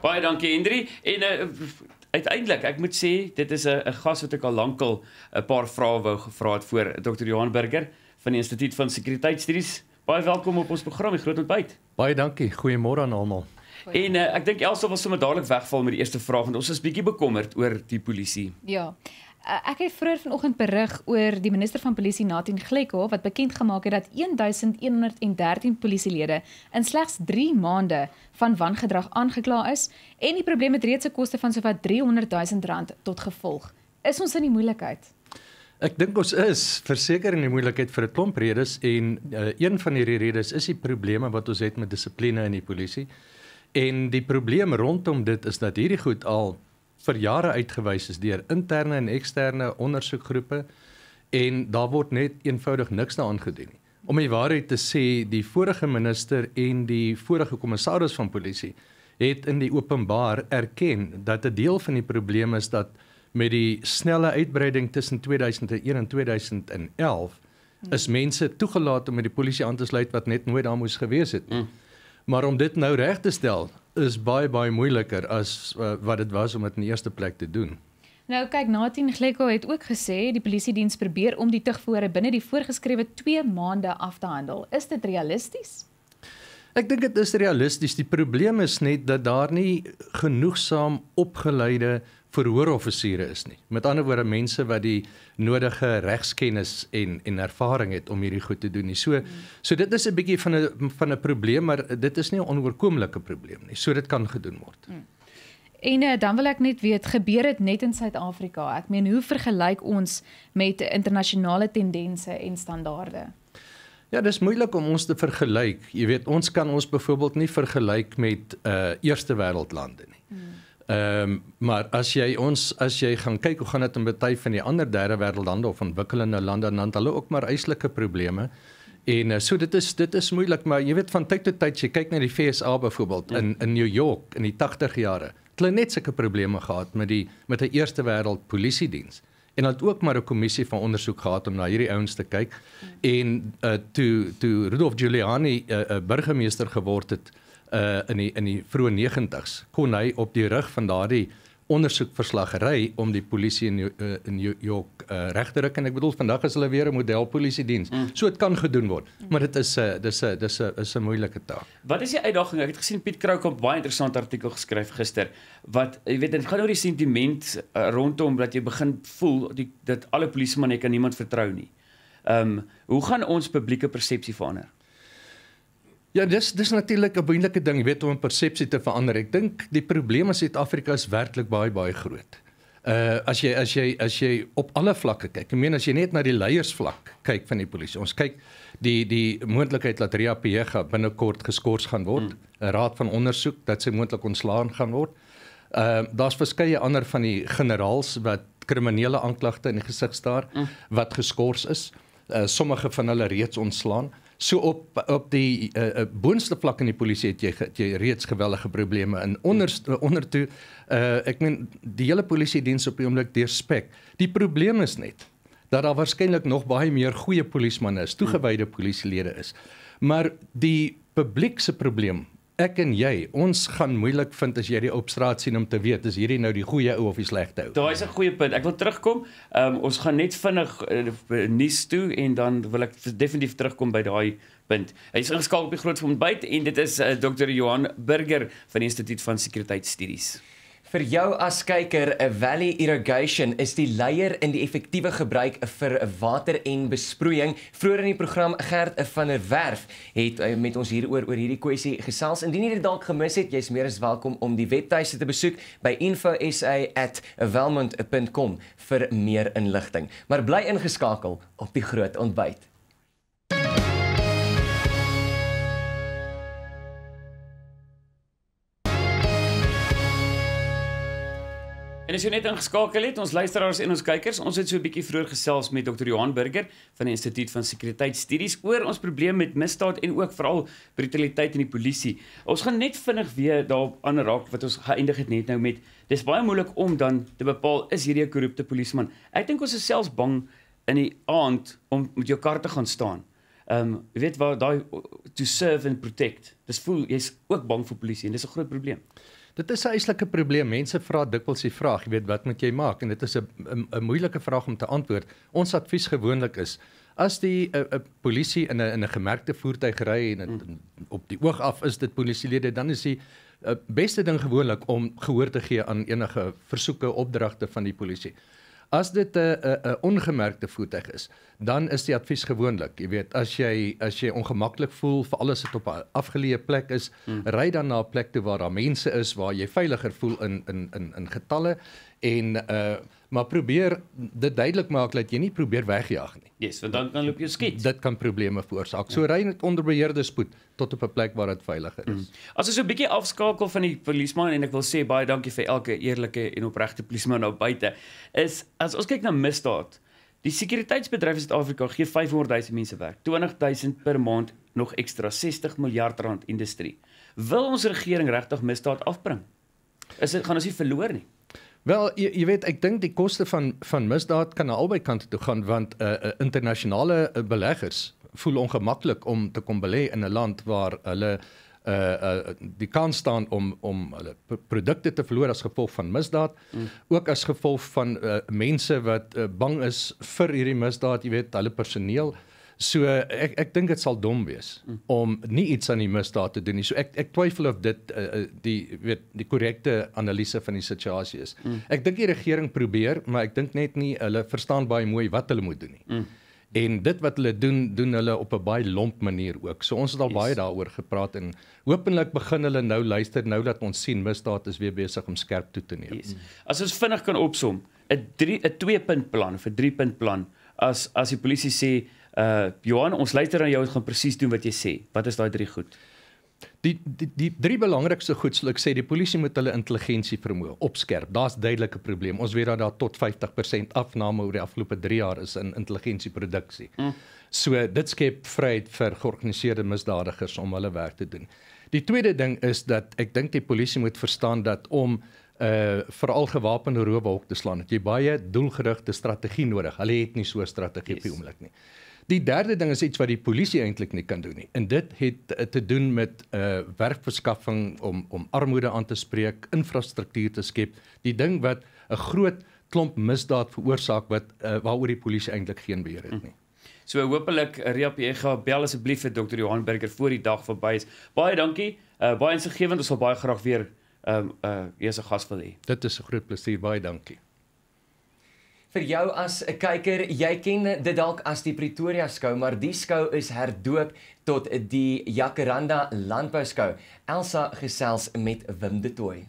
Baie dankie Hendrie en uh, Uiteindelik, ek moet sê dit is 'n gas wat ek al lankal 'n paar vrae wou gevra het voor Dr. Johan Burger van die Instituut van Sekuriteitsstudies. Baie welkom op ons program, die Groot Ontbyt. Baie dankie. Goeiemôre aan almal. En uh, ek dink Elsa was sommer dadelik wegval met die eerste vraag want ons is bietjie bekommerd oor die polisie. Ja. Eh, ek het vroeër vanoggend berig oor die minister van polisie Natin Gleko wat bekend gemaak het dat 1113 polisielede in slegs 3 maande van wangedrag aangekla is en die probleem het reeds 'n koste van sowat 300 000 rand tot gevolg. Is ons in die moeilikheid? Ek dink ons is verseker in die moeilikheid vir 'n klomp redes en uh, een van hierdie redes is die probleme wat ons het met dissipline in die polisie. En die probleem rondom dit is dat hierdie goed al vir jare uitgewys is deur interne en eksterne ondersoekgroepe en daar word net eenvoudig niks daaraan gedoen nie. Om die waarheid te sê, die vorige minister en die vorige kommissaris van polisie het in die openbaar erken dat 'n deel van die probleem is dat met die snelle uitbreiding tussen 2001 en 2011 hmm. is mense toegelaat om by die polisie aan te sluit wat net nooit daar moes gewees het nie. Hmm. Maar om dit nou reg te stel, is baie baie moeiliker as uh, wat dit was om dit in die eerste plek te doen. Nou kyk, Natin Glekko het ook gesê die polisie diens probeer om die tugvoere binne die voorgeskrewe 2 maande af te handel. Is dit realisties? Ek dink dit is realisties. Die probleem is net dat daar nie genoegsaam opgeleide verhoorofisiere is nie. Met ander woorde mense wat die nodige regskennis en en ervaring het om hierdie goed te doen nie. So mm. so dit is 'n bietjie van 'n van 'n probleem, maar dit is nie 'n onoorkomlike probleem nie. So dit kan gedoen word. Mm. En eh, dan wil ek net weet, gebeur dit net in Suid-Afrika? Ek meen, hoe vergelyk ons met internasionale tendense en standaarde? Ja, dis moeilik om ons te vergelyk. Jy weet, ons kan ons byvoorbeeld nie vergelyk met uh eerste wêreld lande nie. Hmm. Ehm um, maar as jy ons as jy gaan kyk hoe gaan dit in baie van die ander derde wêreld lande of ontwikkelende lande dan hulle ook maar eislike probleme. En eh, so dit is dit is moeilik maar jy weet van tyd tot tyd jy kyk na die FSA byvoorbeeld ja. in in New York in die 80 jare. Hulle net sulke probleme gehad met die met 'n eerste wêreld polisiediens. Ja en hulle het ook maar 'n kommissie van ondersoek gehad om na hierdie ouens te kyk en uh, toe toe Rudolf Giuliani 'n uh, uh, burgemeester geword het uh, in die in die vroeë 90s kon hy op die rug van daardie uh, ondersoekverslag gery om die polisie in uh, in New York uh, reg te ruk en ek bedoel vandag is hulle weer 'n model polisie diens. Mm. So dit kan gedoen word, maar dit is 'n uh, eh, dis 'n dis 'n is 'n moeilike taak. Wat is die uitdaging? Ek het gesien Piet Krook het baie interessant artikel geskryf gister wat jy weet dit gaan oor die sentiment uh, rondom dat jy begin voel die, dat alle polisie manne kan niemand vertrou nie. Ehm um, hoe gaan ons publieke persepsie verander? Ja, dis dis natuurlik 'n wonderlike ding, jy weet om 'n persepsie te verander. Ek dink die probleem in Suid-Afrika is werklik baie baie groot. Uh as jy as jy as jy op alle vlakke kyk. Ek meen as jy net na die leiersvlak kyk van die polisie. Ons kyk die die moontlikheid dat Ria Pega binnekort geskort gaan word, 'n hmm. raad van ondersoek dat sy moontlik ontslaan gaan word. Uh daar's verskeie ander van die generaals wat kriminele aanklagte in die gesig staar hmm. wat geskort is. Uh sommige van hulle reeds ontslaan. Uh So op op die uh, boonste vlak in die polisie het jy het jy reeds geweldige probleme in onderste eh, ondertoe. Uh ek meen die hele polisie diens op die oomblik deurspek. Die probleem is net dat daar waarskynlik nog baie meer goeie polismanne is, toegewyde hmm. polisielede is. Maar die publiek se probleem ek en jy, ons gaan moeilik vind as jy die op straat sien om te weet is hierdie nou die goeie ou of die slegte ou. Daai is 'n goeie punt. Ek wil terugkom. Ehm um, ons gaan net vinnig uh, nuus toe en dan wil ek definitief terugkom by daai punt. Hy is ingeskakel op die groot ontbyt en dit is uh, eh, Dr. Johan Burger van die Instituut van Sekuriteitsstudies. Vir jou as kyker, 'n Valley Irrigation is die leier in die effektiewe gebruik vir water en besproeiing. Vroeger in die program Gert van der Werf het eh, met ons hieroor oor hierdie kwessie gesels. Indien jy dit dalk gemis het, jy's meer as welkom om die webtuiste te besoek by info.sa@valmont.com vir meer inligting. Maar bly ingeskakel op die Groot Ontbyt. En as jy net ingeskakel het, ons luisteraars en ons kykers, ons het so 'n bietjie vroeër gesels met Dr. Johan Burger van die Instituut van Sekuriteitsstudies oor ons probleem met misdaad en ook veral brutaliteit in die polisie. Ons gaan net vinnig weer daarop aanraak wat ons geëindig het net nou met. Dis baie moeilik om dan te bepaal is hierdie 'n korrupte polisieman. Ek dink ons is selfs bang in die aand om met jou kaart te gaan staan. Ehm, um, jy weet waar daai to serve and protect. Dis voel jy's ook bang vir polisie en dis 'n groot probleem. Dit is 'n eislike probleem. Mense vra dikwels die vraag, jy weet, wat moet jy maak? En dit is 'n moeilike vraag om te antwoord. Ons advies gewoonlik is as die 'n polisie in 'n in 'n gemerkte voertuig ry en het, mm. op die oog af is dit polisielede, dan is die eh, beste ding gewoonlik om gehoor te gee aan enige versoeke, opdragte van die polisie. As dit 'n 'n ongemerkte voetig is, dan is die advies gewoonlik, jy weet, as jy as jy ongemaklik voel vir alles wat op 'n afgeleë plek is, hmm. ry dan na 'n plek toe waar daar mense is waar jy veiliger voel in in in in getalle en uh maar probeer dit duidelik maak dat jy nie probeer wegjag nie. Ja, yes, want dan kan loop jy skiet. Dit kan probleme veroorsaak. So ja. ry net onder beheerde spoed tot op 'n plek waar dit veiliger is. Mm. As jy so 'n bietjie afskakel van die polisieman en ek wil sê baie dankie vir elke eerlike en opregte polisieman nou buite is as ons kyk na misdaad, die sekuriteitsbedryf in Suid-Afrika gee 500 000 mense werk, 20 000 per maand nog ekstra 60 miljard rand industrie. Wil ons regering regtig misdaad afbring? Is dit gaan ons nie verloor nie? Wel, jy, jy weet, ek dink die koste van van misdaad kan aan albei kante toe gaan want 'n uh, eh, eh, internasionale eh, beleggers voel ongemaklik om te kom belê in 'n land waar hulle uh, uh, uh die kans staan om om hulle produkte te verloor as gevolg van misdaad mm. ook as gevolg van uh, mense wat uh, bang is vir hierdie misdaad jy weet hulle personeel so uh, ek ek dink dit sal dom wees mm. om nie iets aan die misdaad te doen nie so ek ek twyfel of dit uh, die weet die korrekte analise van die situasie is mm. ek dink die regering probeer maar ek dink net nie hulle verstaan baie mooi wat hulle moet doen nie mm en dit wat hulle doen doen hulle op 'n baie lomp manier ook. So ons het al yes. baie daaroor gepraat en hopelik begin hulle nou luister nou dat ons sien misdaad is weer besig om skerp toe te neem. Yes. As ons vinnig kan opsom, 'n 3 'n 2-punt plan vir 3-punt plan as as die polisie sê, uh Johan, ons luister na jou, ons gaan presies doen wat jy sê. Wat is daai drie goed? Die die die drie belangrikste goed sou ek sê die polisie moet hulle intelligensie vermoë opskerp. Daar's duidelike probleem. Ons weet dat daar tot 50% afname oor die afgelope 3 jaar is in intelligensieproduksie. Mm. Hm. So dit skep vryheid vir georganiseerde misdadigers om hulle werk te doen. Die tweede ding is dat ek dink die polisie moet verstaan dat om 'n uh, eh, veral gewapende roofhok te slaan, het jy baie doelgerigte strategie nodig. Hulle het nie so 'n strategie yes. op die oomblik nie. Die derde ding is iets wat die polisie eintlik nie kan doen nie. En dit het te doen met 'n uh, eh, werkverskaffing om om armoede aan te spreek, infrastruktuur te skep. Die ding wat 'n groot klomp misdaad veroorsaak wat uh, waaroor die polisie eintlik geen beheer het nie. Hm. So hoopelik eh, Riep jy gaan bel asseblief vir Dr. Johan Burger voor die dag verby is. Baie dankie. Uh, baie insiggewend. Ons sal baie graag weer ehm um, uh, 'n gas wil hê. Dit is 'n groot plesier. Baie dankie vir jou as 'n kyker, jy ken dit dalk as die Pretoria skou, maar die skou is herdoop tot die Jacaranda Landbou skou. Elsa gesels met Wim de Tooy.